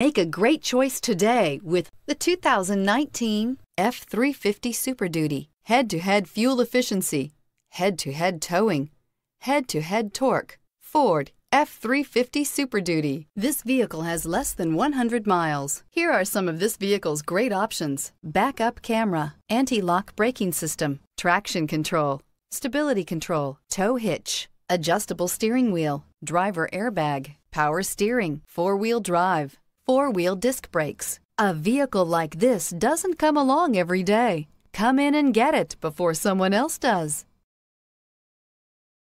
Make a great choice today with the 2019 F-350 Super Duty. Head-to-head -head fuel efficiency, head-to-head -to -head towing, head-to-head -to -head torque. Ford F-350 Super Duty. This vehicle has less than 100 miles. Here are some of this vehicle's great options. Backup camera, anti-lock braking system, traction control, stability control, tow hitch, adjustable steering wheel, driver airbag, power steering, four-wheel drive, four-wheel disc brakes. A vehicle like this doesn't come along every day. Come in and get it before someone else does.